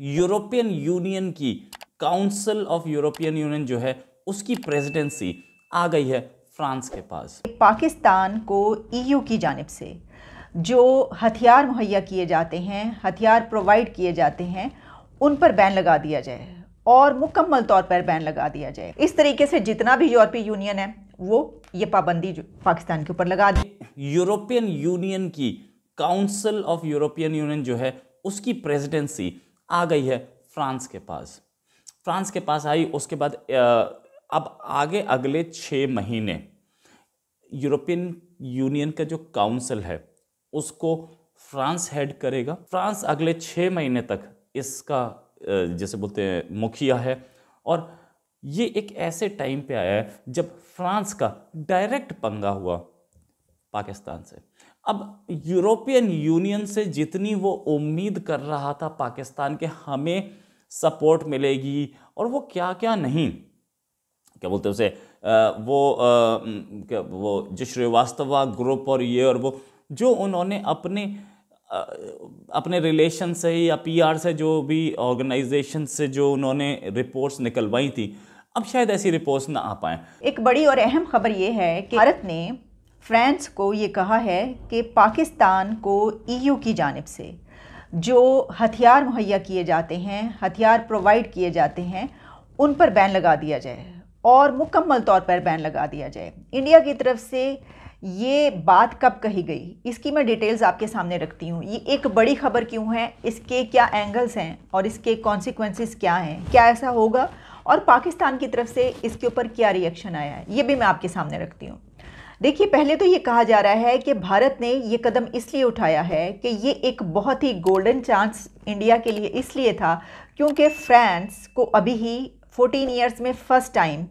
European Union की council of European Union जो है उसकी प्रेसिडेंसी आ गई है फ्रांस के पास पाकिस्तान को ईयू e की जानब से जो हथियार मुहैया किए जाते हैं हथियार प्रोवाइड किए जाते हैं उन पर बैन लगा दिया जाए और मुकम्मल तौर पर बैन लगा दिया जाए इस तरीके से जितना भी यूरोपीय यूनियन है वो ये पाबंदी जो पाकिस्तान के ऊपर लगा दी यूरोपियन यूनियन की काउंसिल ऑफ यूरोपियन यूनियन जो है उसकी प्रेसिडेंसी आ गई है फ्रांस के पास फ्रांस के पास आई उसके बाद अब आगे अगले छः महीने यूरोपियन यूनियन का जो काउंसिल है उसको फ्रांस हेड करेगा फ्रांस अगले छः महीने तक इसका जैसे बोलते हैं मुखिया है और ये एक ऐसे टाइम पे आया है जब फ्रांस का डायरेक्ट पंगा हुआ पाकिस्तान से अब यूरोपियन यूनियन से जितनी वो उम्मीद कर रहा था पाकिस्तान के हमें सपोर्ट मिलेगी और वो क्या क्या नहीं क्या बोलते उसे आ, वो आ, क्या वो जो श्रीवास्तवा ग्रुप और ये और वो जो उन्होंने अपने आ, अपने रिलेशन से या पीआर से जो भी ऑर्गेनाइजेशन से जो उन्होंने रिपोर्ट्स निकलवाई थी अब शायद ऐसी रिपोर्ट्स ना आ पाए एक बड़ी और अहम खबर ये है कि भारत ने फ्रांस को ये कहा है कि पाकिस्तान को ईयू की जानब से जो हथियार मुहैया किए जाते हैं हथियार प्रोवाइड किए जाते हैं उन पर बैन लगा दिया जाए और मुकम्मल तौर पर बैन लगा दिया जाए इंडिया की तरफ से ये बात कब कही गई इसकी मैं डिटेल्स आपके सामने रखती हूँ ये एक बड़ी खबर क्यों है इसके क्या एंगल्स हैं और इसके कॉन्सिक्वेंसेस क्या हैं क्या ऐसा होगा और पाकिस्तान की तरफ से इसके ऊपर क्या रिएक्शन आया है ये भी मैं आपके सामने रखती हूँ देखिए पहले तो ये कहा जा रहा है कि भारत ने ये कदम इसलिए उठाया है कि ये एक बहुत ही गोल्डन चांस इंडिया के लिए इसलिए था क्योंकि फ्रांस को अभी ही 14 इयर्स में फ़र्स्ट टाइम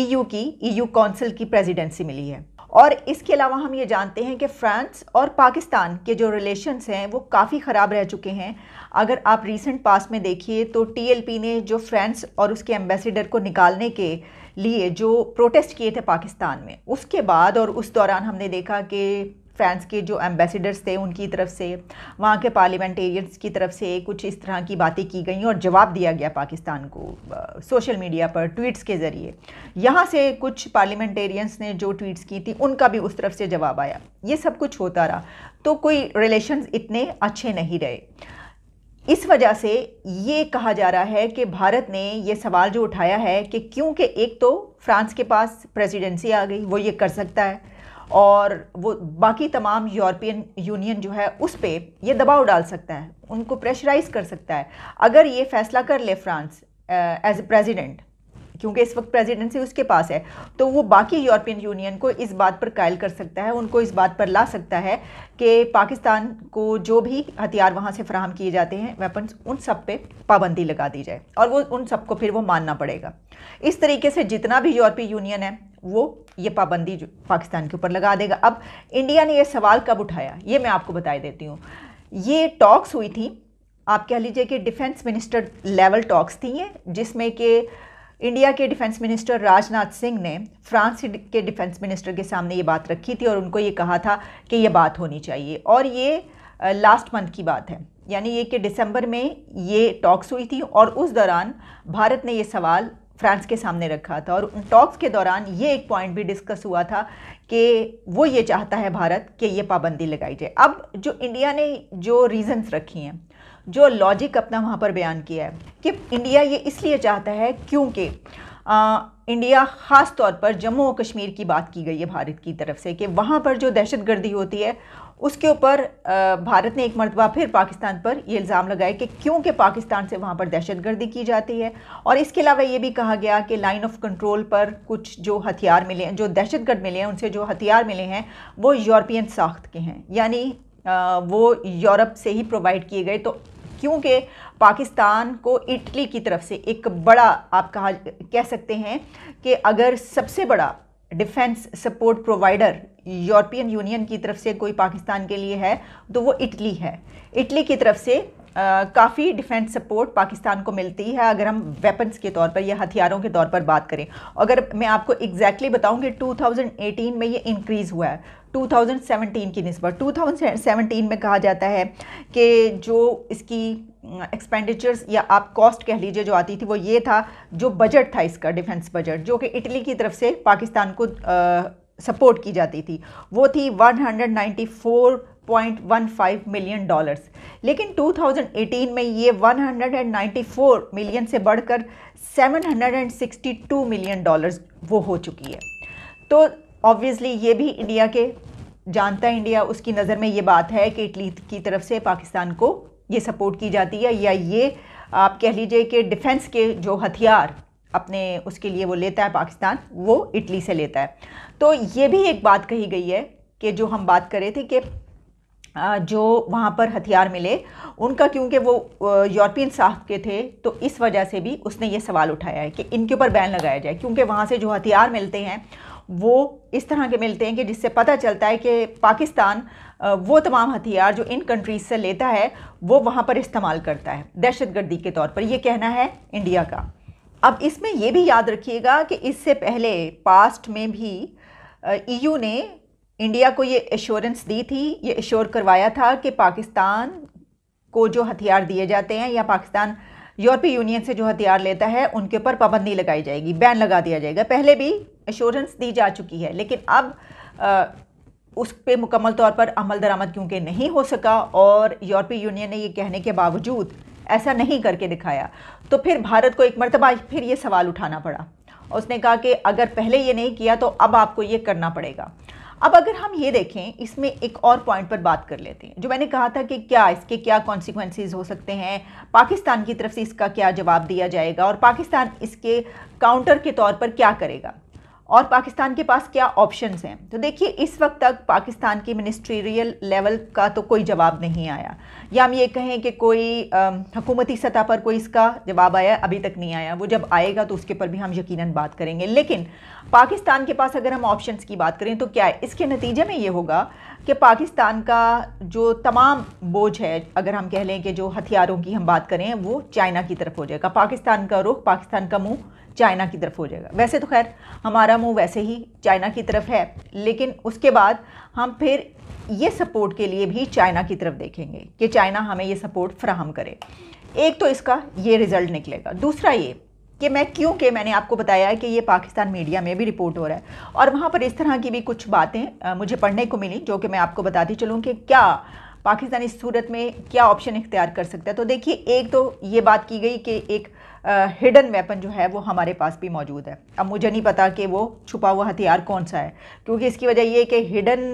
ईयू की ईयू e काउंसिल की प्रेसिडेंसी मिली है और इसके अलावा हम ये जानते हैं कि फ्रांस और पाकिस्तान के जो रिलेशंस हैं वो काफ़ी ख़राब रह चुके हैं अगर आप रिसेंट पास में देखिए तो टीएलपी ने जो फ्रांस और उसके एम्बेसडर को निकालने के लिए जो प्रोटेस्ट किए थे पाकिस्तान में उसके बाद और उस दौरान हमने देखा कि फ्रांस के जो एम्बेसडर्स थे उनकी तरफ से वहाँ के पार्लियामेंटेरियंस की तरफ से कुछ इस तरह की बातें की गई और जवाब दिया गया पाकिस्तान को सोशल मीडिया पर ट्वीट्स के ज़रिए यहाँ से कुछ पार्लियामेंटेरियंस ने जो ट्वीट्स की थी उनका भी उस तरफ से जवाब आया ये सब कुछ होता रहा तो कोई रिलेशंस इतने अच्छे नहीं रहे इस वजह से ये कहा जा रहा है कि भारत ने ये सवाल जो उठाया है कि क्योंकि एक तो फ्रांस के पास प्रेसिडेंसी आ गई वो ये कर सकता है और वो बाकी तमाम यूरोपियन यूनियन जो है उस पर यह दबाव डाल सकता है उनको प्रेशराइज कर सकता है अगर ये फैसला कर ले फ्रांस एज ए प्रेजिडेंट क्योंकि इस वक्त प्रेजिडेंसी उसके पास है तो वो बाकी यूरोपियन यूनियन को इस बात पर कायल कर सकता है उनको इस बात पर ला सकता है कि पाकिस्तान को जो भी हथियार वहाँ से फ्राहम किए जाते हैं वेपन्स उन सब पे पाबंदी लगा दी जाए और वो उन सबको फिर वो मानना पड़ेगा इस तरीके से जितना भी यूरोपीय यूनियन है वो ये पाबंदी पाकिस्तान के ऊपर लगा देगा अब इंडिया ने यह सवाल कब उठाया ये मैं आपको बता देती हूँ ये टॉक्स हुई थी आप कह लीजिए कि डिफेंस मिनिस्टर लेवल टॉक्स थी ये जिसमें कि इंडिया के डिफेंस मिनिस्टर राजनाथ सिंह ने फ्रांस के डिफेंस मिनिस्टर के सामने ये बात रखी थी और उनको ये कहा था कि ये बात होनी चाहिए और ये लास्ट मंथ की बात है यानी ये कि दिसंबर में ये टॉक्स हुई थी और उस दौरान भारत ने ये सवाल फ्रांस के सामने रखा था और उन टॉक्स के दौरान ये एक पॉइंट भी डिस्कस हुआ था कि वो ये चाहता है भारत कि ये पाबंदी लगाई जाए अब जो इंडिया ने जो रीज़न्स रखी हैं जो लॉजिक अपना वहाँ पर बयान किया है कि इंडिया ये इसलिए चाहता है क्योंकि इंडिया ख़ास तौर पर जम्मू और कश्मीर की बात की गई है भारत की तरफ से कि वहाँ पर जो दहशत गर्दी होती है उसके ऊपर भारत ने एक मरतबा फिर पाकिस्तान पर ये इल्ज़ाम लगाया कि क्योंकि पाकिस्तान से वहाँ पर दहशत गर्दी की जाती है और इसके अलावा ये भी कहा गया कि लाइन ऑफ कंट्रोल पर कुछ जो हथियार मिले हैं जो दहशत गर्द मिले हैं उनसे जो हथियार मिले हैं वो यूरोपियन साख्त के हैं यानी वो यूरोप से ही प्रोवाइड किए गए तो क्योंकि पाकिस्तान को इटली की तरफ से एक बड़ा आप कहा कह सकते हैं कि अगर सबसे बड़ा defence support provider European Union की तरफ से कोई पाकिस्तान के लिए है तो वो इटली है इटली की तरफ से काफ़ी डिफेंस सपोर्ट पाकिस्तान को मिलती है अगर हम वेपन्स के तौर पर या हथियारों के तौर पर बात करें अगर मैं आपको एग्जैक्टली बताऊँ कि एटीन में ये इंक्रीज़ हुआ है 2017 की नस्बत 2017 में कहा जाता है कि जो इसकी एक्सपेंडिचर्स या आप कॉस्ट कह लीजिए जो आती थी वो ये था जो बजट था इसका डिफेंस बजट जो कि इटली की तरफ से पाकिस्तान को सपोर्ट की जाती थी वो थी 194 1.15 मिलियन डॉलर्स लेकिन 2018 में ये 194 मिलियन से बढ़कर 762 मिलियन डॉलर्स वो हो चुकी है तो ऑब्वियसली ये भी इंडिया के जानता है इंडिया उसकी नज़र में ये बात है कि इटली की तरफ से पाकिस्तान को ये सपोर्ट की जाती है या ये आप कह लीजिए कि डिफेंस के जो हथियार अपने उसके लिए वो लेता है पाकिस्तान वो इटली से लेता है तो ये भी एक बात कही गई है कि जो हम बात कर रहे थे कि जो वहाँ पर हथियार मिले उनका क्योंकि वो यूरोपियन साख के थे तो इस वजह से भी उसने ये सवाल उठाया है कि इनके ऊपर बैन लगाया जाए क्योंकि वहाँ से जो हथियार मिलते हैं वो इस तरह के मिलते हैं कि जिससे पता चलता है कि पाकिस्तान वो तमाम हथियार जो इन कंट्रीज़ से लेता है वो वहाँ पर इस्तेमाल करता है दहशत गर्दी के तौर पर यह कहना है इंडिया का अब इसमें यह भी याद रखिएगा कि इससे पहले पास्ट में भी ईयू ने इंडिया को ये एश्योरेंस दी थी ये एश्योर करवाया था कि पाकिस्तान को जो हथियार दिए जाते हैं या पाकिस्तान यूरोपीय यूनियन से जो हथियार लेता है उनके ऊपर पाबंदी लगाई जाएगी बैन लगा दिया जाएगा पहले भी एश्योरेंस दी जा चुकी है लेकिन अब आ, उस पर मुकम्मल तौर पर अमल दरामद क्योंकि नहीं हो सका और यूरोपीय यूनियन ने ये कहने के बावजूद ऐसा नहीं करके दिखाया तो फिर भारत को एक मरतबा फिर ये सवाल उठाना पड़ा उसने कहा कि अगर पहले ये नहीं किया तो अब आपको ये करना पड़ेगा अब अगर हम ये देखें इसमें एक और पॉइंट पर बात कर लेते हैं जो मैंने कहा था कि क्या इसके क्या कॉन्सिक्वेंसेज हो सकते हैं पाकिस्तान की तरफ से इसका क्या जवाब दिया जाएगा और पाकिस्तान इसके काउंटर के तौर पर क्या करेगा और पाकिस्तान के पास क्या ऑप्शंस हैं तो देखिए इस वक्त तक पाकिस्तान की मिनिस्ट्रियल लेवल का तो कोई जवाब नहीं आया या हम ये कहें कि कोई हकूमती सतह पर कोई इसका जवाब आया अभी तक नहीं आया वो जब आएगा तो उसके पर भी हम यकीनन बात करेंगे लेकिन पाकिस्तान के पास अगर हम ऑप्शंस की बात करें तो क्या है इसके नतीजे में ये होगा कि पाकिस्तान का जो तमाम बोझ है अगर हम कह लें कि जो हथियारों की हम बात करें वो चाइना की तरफ हो जाएगा पाकिस्तान का रुख पाकिस्तान का मुँह चाइना की तरफ हो जाएगा वैसे तो खैर हमारा मुंह वैसे ही चाइना की तरफ है लेकिन उसके बाद हम फिर ये सपोर्ट के लिए भी चाइना की तरफ देखेंगे कि चाइना हमें ये सपोर्ट फ्राहम करे एक तो इसका ये रिज़ल्ट निकलेगा दूसरा ये कि मैं क्योंकि मैंने आपको बताया है कि ये पाकिस्तान मीडिया में भी रिपोर्ट हो रहा है और वहाँ पर इस तरह की भी कुछ बातें मुझे पढ़ने को मिली जो कि मैं आपको बताती चलूँ कि क्या पाकिस्तानी सूरत में क्या ऑप्शन इख्तियार कर सकता है तो देखिए एक तो ये बात की गई कि एक हिडन वेपन जो है वो हमारे पास भी मौजूद है अब मुझे नहीं पता कि वो छुपा हुआ हथियार कौन सा है क्योंकि इसकी वजह ये कि हिडन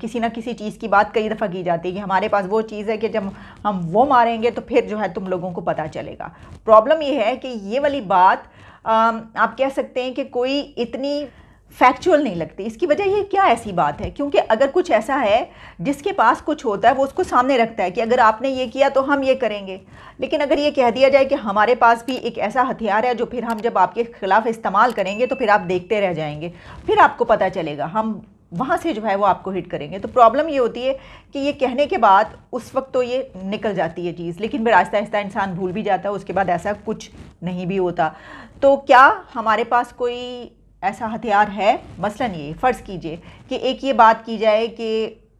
किसी ना किसी चीज़ की बात कई दफ़ा की जाती है कि हमारे पास वो चीज़ है कि जब हम वो मारेंगे तो फिर जो है तुम लोगों को पता चलेगा प्रॉब्लम ये है कि ये वाली बात आ, आप कह सकते हैं कि कोई इतनी फैक्चुअल नहीं लगती इसकी वजह ये क्या ऐसी बात है क्योंकि अगर कुछ ऐसा है जिसके पास कुछ होता है वो उसको सामने रखता है कि अगर आपने ये किया तो हम ये करेंगे लेकिन अगर ये कह दिया जाए कि हमारे पास भी एक ऐसा हथियार है जो फिर हम जब आपके ख़िलाफ़ इस्तेमाल करेंगे तो फिर आप देखते रह जाएंगे फिर आपको पता चलेगा हम वहाँ से जो है वो आपको हिट करेंगे तो प्रॉब्लम ये होती है कि ये कहने के बाद उस वक्त तो ये निकल जाती है चीज़ लेकिन फिर आहिस्ता आहिस्ता इंसान भूल भी जाता है उसके बाद ऐसा कुछ नहीं भी होता तो क्या हमारे पास कोई ऐसा हथियार है मसलन ये फ़र्ज़ कीजिए कि एक ये बात की जाए कि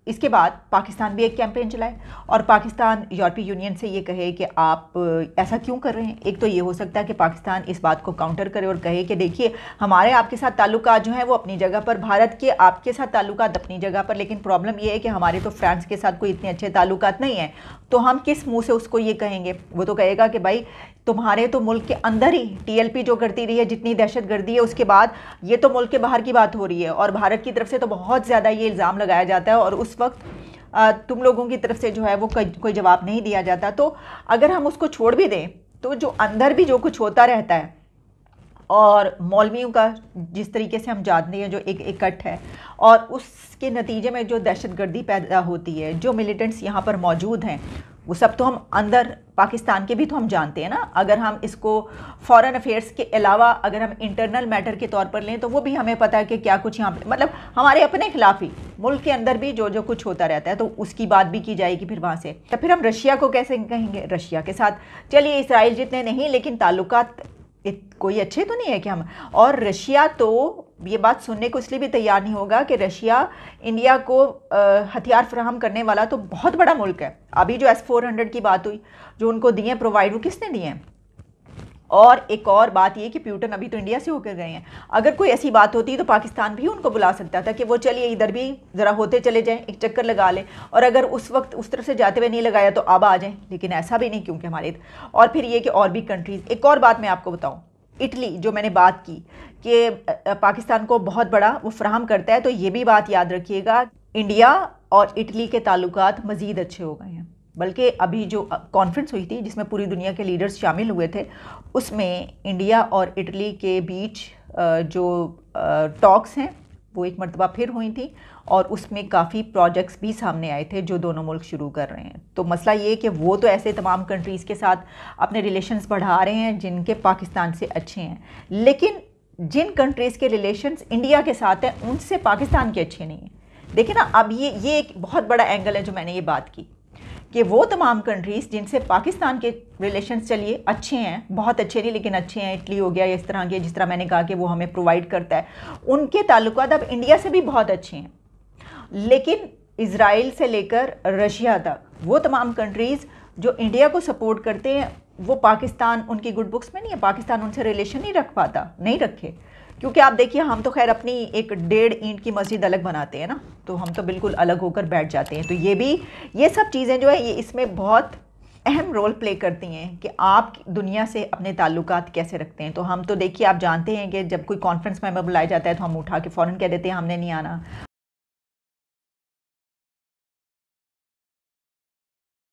इसके बाद पाकिस्तान भी एक कैंपेन चलाए और पाकिस्तान यूरोपीय यूनियन से ये कहे कि आप ऐसा क्यों कर रहे हैं एक तो ये हो सकता है कि पाकिस्तान इस बात को काउंटर करे और कहे कि देखिए हमारे आपके साथ ताल्लुक जो हैं वो अपनी जगह पर भारत के आपके साथ ताल्लुक अपनी जगह पर लेकिन प्रॉब्लम ये है कि हमारे तो फ्रांस के साथ कोई इतने अच्छे ताल्लुक नहीं हैं तो हम किस मुँह से उसको ये कहेंगे वो तो कहेगा कि भाई तुम्हारे तो मुल्क के अंदर ही टीएलपी जो करती रही है जितनी दहशत गर्दी है उसके बाद ये तो मुल्क के बाहर की बात हो रही है और भारत की तरफ से तो बहुत ज़्यादा ये इल्ज़ाम लगाया जाता है और उस वक्त तुम लोगों की तरफ से जो है वो कोई जवाब नहीं दिया जाता तो अगर हम उसको छोड़ भी दें तो जो अंदर भी जो कुछ होता रहता है और मौलवियों का जिस तरीके से हम जानते हैं जो एक इकट्ठ है और उसके नतीजे में जो दहशतगर्दी पैदा होती है जो मिलिटेंट्स यहाँ पर मौजूद हैं वो सब तो हम अंदर पाकिस्तान के भी तो हम जानते हैं ना अगर हम इसको फॉरेन अफेयर्स के अलावा अगर हम इंटरनल मैटर के तौर पर लें तो वो भी हमें पता है कि क्या कुछ यहाँ पर मतलब हमारे अपने खिलाफ ही मुल्क के अंदर भी जो जो कुछ होता रहता है तो उसकी बात भी की जाएगी फिर वहाँ से तो फिर हम रशिया को कैसे कहेंगे रशिया के साथ चलिए इसराइल जितने नहीं लेकिन ताल्लुक कोई अच्छे तो नहीं है कि हम और रशिया तो ये बात सुनने को इसलिए भी तैयार नहीं होगा कि रशिया इंडिया को हथियार फ्राहम करने वाला तो बहुत बड़ा मुल्क है अभी जो एस फोर हंड्रेड की बात हुई जो उनको दिए प्रोवाइड वो किसने दिए हैं और एक और बात ये कि प्यूटन अभी तो इंडिया से होकर गए हैं अगर कोई ऐसी बात होती तो पाकिस्तान भी उनको बुला सकता था कि वो चलिए इधर भी ज़रा होते चले जाएं एक चक्कर लगा लें और अगर उस वक्त उस तरफ से जाते हुए नहीं लगाया तो अब आ जाएं लेकिन ऐसा भी नहीं क्योंकि हमारे और फिर ये कि और भी कंट्रीज़ एक और बात मैं आपको बताऊँ इटली जो मैंने बात की कि पाकिस्तान को बहुत बड़ा वो फ्राहम करता है तो ये भी बात याद रखिएगा इंडिया और इटली के ताल्लुक मज़ीद अच्छे हो गए हैं बल्कि अभी जो कॉन्फ्रेंस हुई थी जिसमें पूरी दुनिया के लीडर्स शामिल हुए थे उसमें इंडिया और इटली के बीच जो टॉक्स हैं वो एक मरतबा फिर हुई थी और उसमें काफ़ी प्रोजेक्ट्स भी सामने आए थे जो दोनों मुल्क शुरू कर रहे हैं तो मसला ये कि वो तो ऐसे तमाम कंट्रीज़ के साथ अपने रिलेशंस बढ़ा रहे हैं जिनके पाकिस्तान से अच्छे हैं लेकिन जिन कंट्रीज़ के रिलेशंस इंडिया के साथ हैं उनसे पाकिस्तान के अच्छे नहीं हैं देखिए ना अब ये ये एक बहुत बड़ा एंगल है जो मैंने ये बात की कि वो तमाम कंट्रीज़ जिनसे पाकिस्तान के रिलेशन चलिए अच्छे हैं बहुत अच्छे नहीं लेकिन अच्छे हैं इटली हो गया या इस तरह के जिस तरह मैंने कहा कि वो हमें प्रोवाइड करता है उनके ताल्लुक अब इंडिया से भी बहुत अच्छे हैं लेकिन इसराइल से लेकर रशिया तक वो तमाम कंट्रीज़ जो इंडिया को सपोर्ट करते हैं वो पाकिस्तान उनकी गुड बुक्स में नहीं है पाकिस्तान उनसे रिलेशन नहीं रख पाता नहीं रखे क्योंकि आप देखिए हम तो खैर अपनी एक डेढ़ ईंट की मस्जिद अलग बनाते हैं ना तो हम तो बिल्कुल अलग होकर बैठ जाते हैं तो ये भी ये सब चीज़ें जो है ये इसमें बहुत अहम रोल प्ले करती हैं कि आप दुनिया से अपने ताल्लुक कैसे रखते हैं तो हम तो देखिए आप जानते हैं कि जब कोई कॉन्फ्रेंस में बुलाया जाता है तो हम उठा के फ़ौरन कह देते हैं हमने नहीं आना